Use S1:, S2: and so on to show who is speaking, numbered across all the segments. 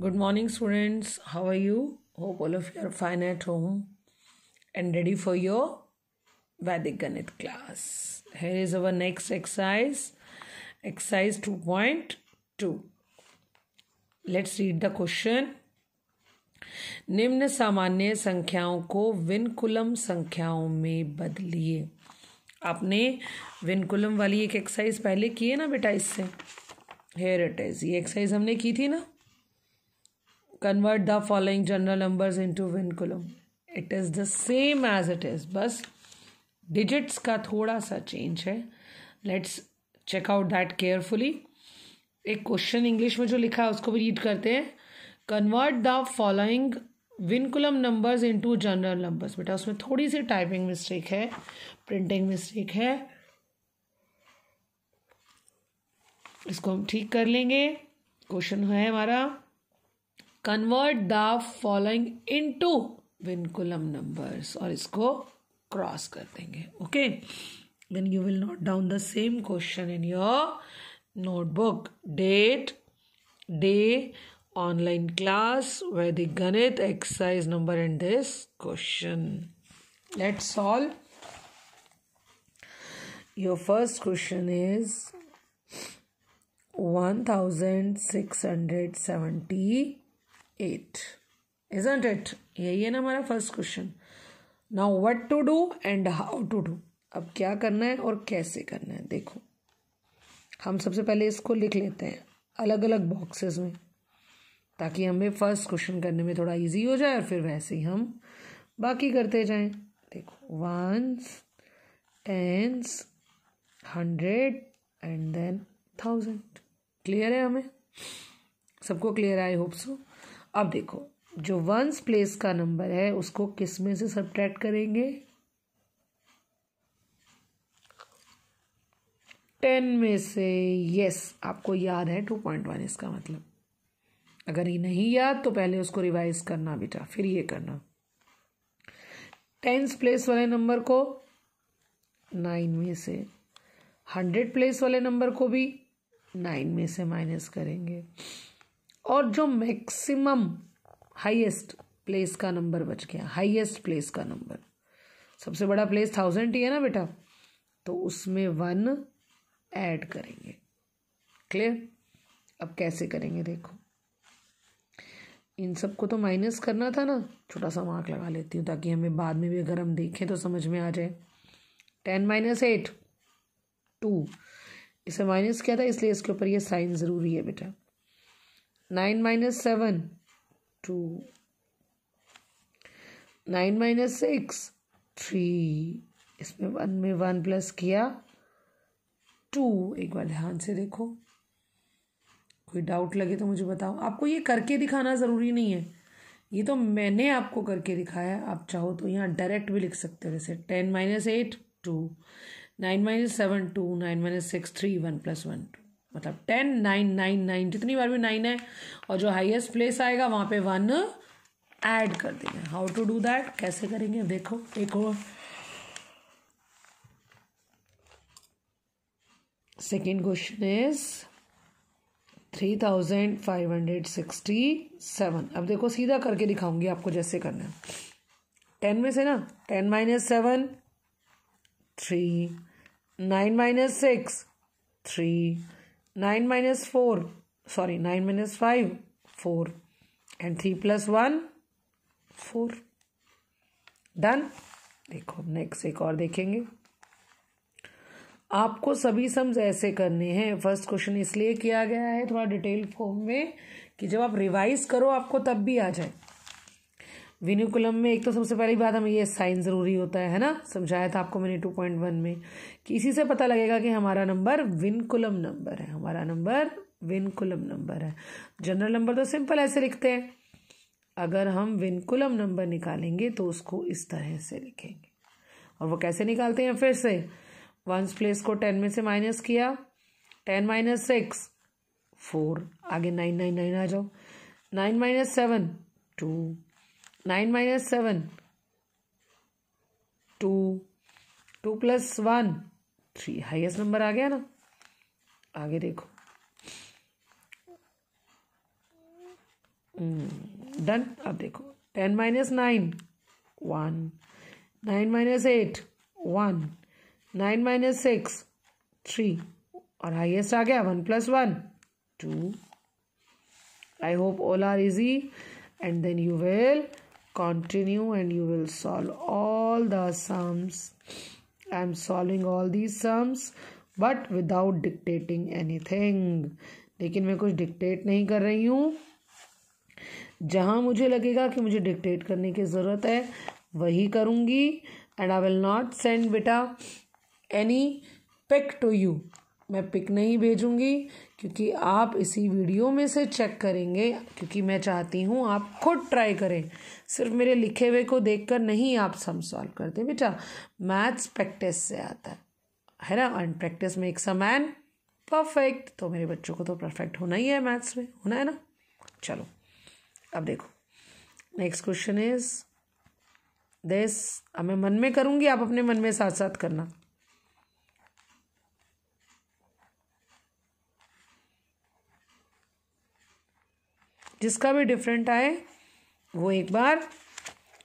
S1: good morning students how are you hope all of you fine at home and ready for your Vedic ganit class here is our next exercise exercise two point two let's read the question निम्न सामान्य संख्याओं को vinculum संख्याओं में बदलिए आपने vinculum वाली एक एक्सरसाइज पहले की है ना बेटा इससे हेयर इट इज ये एक्सरसाइज हमने की थी ना convert the following general numbers into win column it is the same as it is बस digits का थोड़ा सा change है let's check out that carefully एक question English में जो लिखा है उसको भी read करते हैं convert the following vinculum numbers into general numbers बेटा उसमें थोड़ी सी टाइपिंग मिस्टेक है प्रिंटिंग मिस्टेक है इसको हम ठीक कर लेंगे क्वेश्चन है हमारा convert the following into vinculum numbers और इसको क्रॉस कर देंगे okay then you will note down the same question in your notebook date day online class Vedic ganit exercise number in this question let solve your first question is one thousand six hundred seventy eight isn't it यही है ना हमारा first question now what to do and how to do अब क्या करना है और कैसे करना है देखो हम सबसे पहले इसको लिख लेते हैं अलग अलग बॉक्सेस में ताकि हमें फर्स्ट क्वेश्चन करने में थोड़ा इजी हो जाए और फिर वैसे ही हम बाकी करते जाएं देखो once tens hundred and then thousand clear है हमें सबको क्लियर आई होप सो अब देखो जो वंस प्लेस का नंबर है उसको किस में से सब्ट्रैक्ट करेंगे टेन में से यस आपको याद है टू पॉइंट वन इसका मतलब अगर ये नहीं याद तो पहले उसको रिवाइज करना बेटा फिर ये करना टेंस प्लेस वाले नंबर को नाइन में से हंड्रेड प्लेस वाले नंबर को भी नाइन में से माइनस करेंगे और जो मैक्सिमम हाईएस्ट प्लेस का नंबर बच गया हाईएस्ट प्लेस का नंबर सबसे बड़ा प्लेस थाउजेंड ही है ना बेटा तो उसमें वन ऐड करेंगे क्लियर अब कैसे करेंगे देखो इन सबको तो माइनस करना था ना छोटा सा मार्क लगा लेती हूँ ताकि हमें बाद में भी अगर हम देखें तो समझ में आ जाए टेन माइनस एट टू इसे माइनस किया था इसलिए इसके ऊपर ये साइन ज़रूरी है बेटा nine minus seven two nine minus six three इसमें वन में वन प्लस किया टू एक बार ध्यान से देखो कोई डाउट लगे तो मुझे बताओ आपको ये करके दिखाना ज़रूरी नहीं है ये तो मैंने आपको करके दिखाया है आप चाहो तो यहाँ डायरेक्ट भी लिख सकते हो जैसे ten minus eight two nine minus seven two nine minus six three one plus one two मतलब टेन नाइन नाइन नाइन जितनी बार भी नाइन है और जो हाईएस्ट प्लेस आएगा वहाँ पे वन ऐड कर देंगे हाउ टू डू दैट कैसे करेंगे देखो एक और second question is three thousand five hundred sixty seven अब देखो सीधा करके दिखाऊंगी आपको जैसे करना है टेन में से ना ten minus seven three nine minus six three nine minus four sorry nine minus five four and three plus one four done देखो नेक्स्ट एक और देखेंगे आपको सभी सम्स ऐसे करने हैं फर्स्ट क्वेश्चन इसलिए किया गया है थोड़ा डिटेल फॉर्म में कि जब आप रिवाइज करो आपको तब भी आ जाए विनुकुलम में एक तो सबसे पहली बात हमें ये साइन ज़रूरी होता है है ना समझाया था आपको मैंने टू पॉइंट वन में कि इसी से पता लगेगा कि हमारा नंबर विनकुलम नंबर है हमारा नंबर विनकुलम नंबर है जनरल नंबर तो सिंपल ऐसे लिखते हैं अगर हम विनकुलम नंबर निकालेंगे तो उसको इस तरह से लिखेंगे और वो कैसे निकालते हैं फिर से वंस प्लेस को टेन में से माइनस किया टेन माइनस सिक्स फोर आगे नाइन नाइन नाइन आ जाओ nine minus seven two nine minus seven two two plus one three highest number आ गया ना आगे देखो हम्म, डन अब देखो ten minus nine one nine minus eight one nine minus six three और हाइएस्ट आ गया one plus one two I hope all are easy and then you will continue and you will solve all the sums i am solving all these sums but without dictating anything लेकिन मैं कुछ dictate नहीं कर रही हूँ जहाँ मुझे लगेगा कि मुझे डिक्टेट करने की ज़रूरत है वही करूँगी and I will not send बेटा एनी पिक टू यू मैं पिक नहीं भेजूँगी क्योंकि आप इसी वीडियो में से चेक करेंगे क्योंकि मैं चाहती हूँ आप खुद ट्राई करें सिर्फ मेरे लिखे हुए को देखकर नहीं आप सम सॉल्व करते बेटा मैथ्स प्रैक्टिस से आता है है ना and practice makes a man perfect तो मेरे बच्चों को तो परफेक्ट होना ही है मैथ्स में होना है ना चलो अब देखो नेक्स्ट क्वेश्चन इज दिस मैं मन में करूँगी आप अपने मन में साथ साथ करना जिसका भी डिफरेंट आए वो एक बार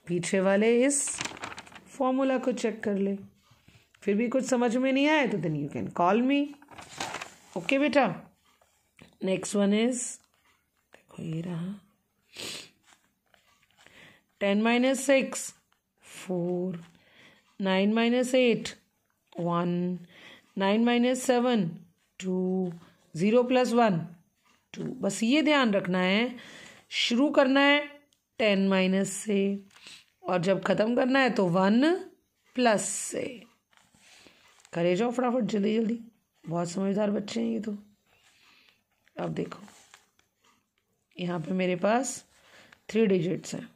S1: पीछे वाले इस फॉर्मूला को चेक कर ले फिर भी कुछ समझ में नहीं आए तो then you can call me okay बेटा नेक्स्ट वन इज देखो ये रहा ten minus six four nine minus eight one nine minus seven two zero plus one two बस ये ध्यान रखना है शुरू करना है टेन माइनस से और जब ख़त्म करना है तो वन प्लस से करे जाओ फटाफट जल्दी जल्दी बहुत समझदार बच्चे हैं ये तो अब देखो यहाँ पे मेरे पास थ्री डिजिट्स हैं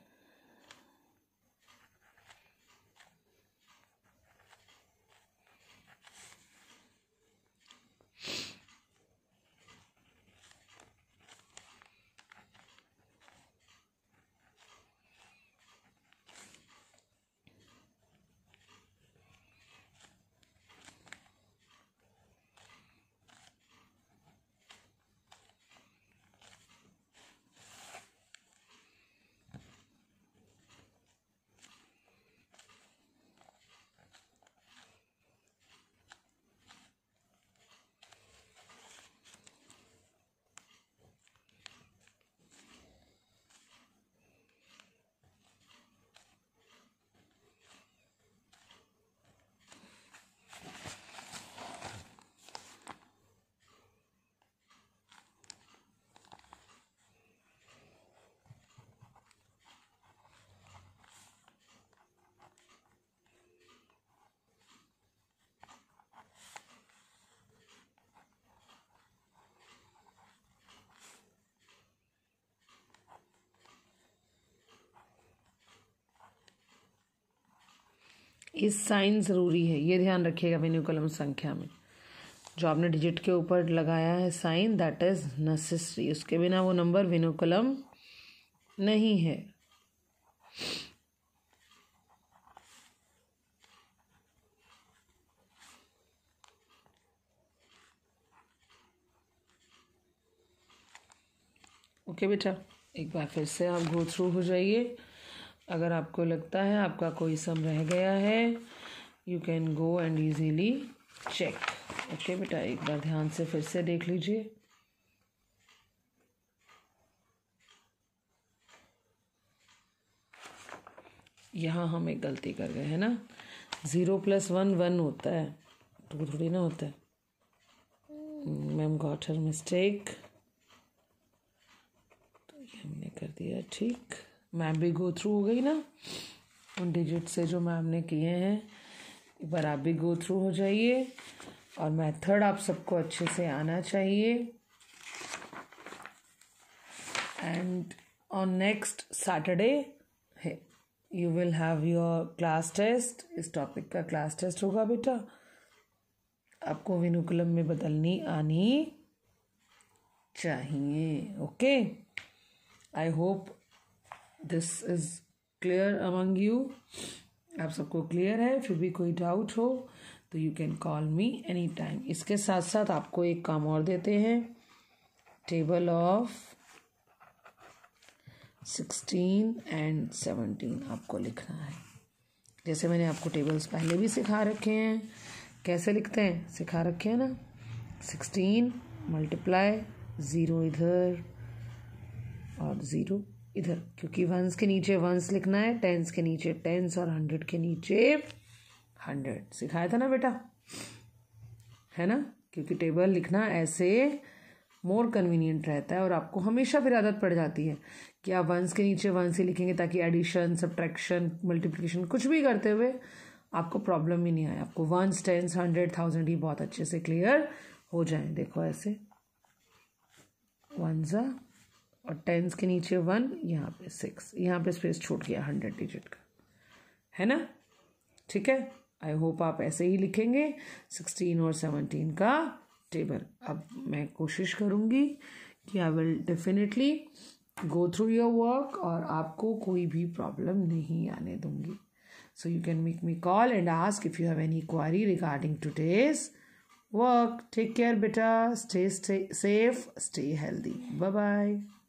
S1: ये साइन ज़रूरी है ये ध्यान रखिएगा मेन्यू कलम संख्या में जो आपने डिजिट के ऊपर लगाया है साइन दैट इज़ नेसेसरी उसके बिना वो नंबर वेन्यू कलम नहीं है ओके okay, बेटा एक बार फिर से आप गो थ्रू हो जाइए अगर आपको लगता है आपका कोई सम रह गया है you can go and easily check okay बेटा एक बार ध्यान से फिर से देख लीजिए यहाँ हम एक गलती कर गए है ना ज़ीरो प्लस वन वन होता है टू थोड़ी ना होता है मैम गॉट हर मिस्टेक तो ये हमने कर दिया ठीक मैम भी गो थ्रू हो गई ना उन डिजिट से जो मैम ने किए हैं एक बार आप भी गो थ्रू हो जाइए और मेथड आप सबको अच्छे से आना चाहिए and on next Saturday you will have your class test इस टॉपिक का क्लास टेस्ट होगा बेटा आपको विनुकुलम में बदलनी आनी चाहिए okay I hope this is clear among you आप सबको क्लियर है फिर भी कोई डाउट हो तो you can call me any time इसके साथ साथ आपको एक काम और देते हैं table of sixteen and seventeen आपको लिखना है जैसे मैंने आपको टेबल्स पहले भी सिखा रखे हैं कैसे लिखते हैं सिखा रखे हैं ना सिक्सटीन मल्टीप्लाई ज़ीरो इधर और ज़ीरो इधर क्योंकि वंस के नीचे वंस लिखना है टेंस के नीचे टेंस और हंड्रेड के नीचे हंड्रेड सिखाया था ना बेटा है ना क्योंकि टेबल लिखना ऐसे मोर कन्वीनियंट रहता है और आपको हमेशा फिर आदत पड़ जाती है कि आप वंस के नीचे वंस ही लिखेंगे ताकि एडिशन सब्ट्रैक्शन मल्टीप्लिकेशन कुछ भी करते हुए आपको प्रॉब्लम ही नहीं आए आपको वंस टेंस हंड्रेड थाउजेंड ही बहुत अच्छे से क्लियर हो जाए देखो ऐसे वंस और टेंस के नीचे वन यहाँ पे सिक्स यहाँ पे स्पेस छूट गया हंड्रेड डिजिट का है ना ठीक है आई होप आप ऐसे ही लिखेंगे सिक्सटीन और सेवनटीन का टेबल अब मैं कोशिश करूँगी कि I will definitely go through your work और आपको कोई भी प्रॉब्लम नहीं आने दूंगी so you can make me call and ask if you have any query regarding today's work take care बेटा stay stay safe stay healthy bye bye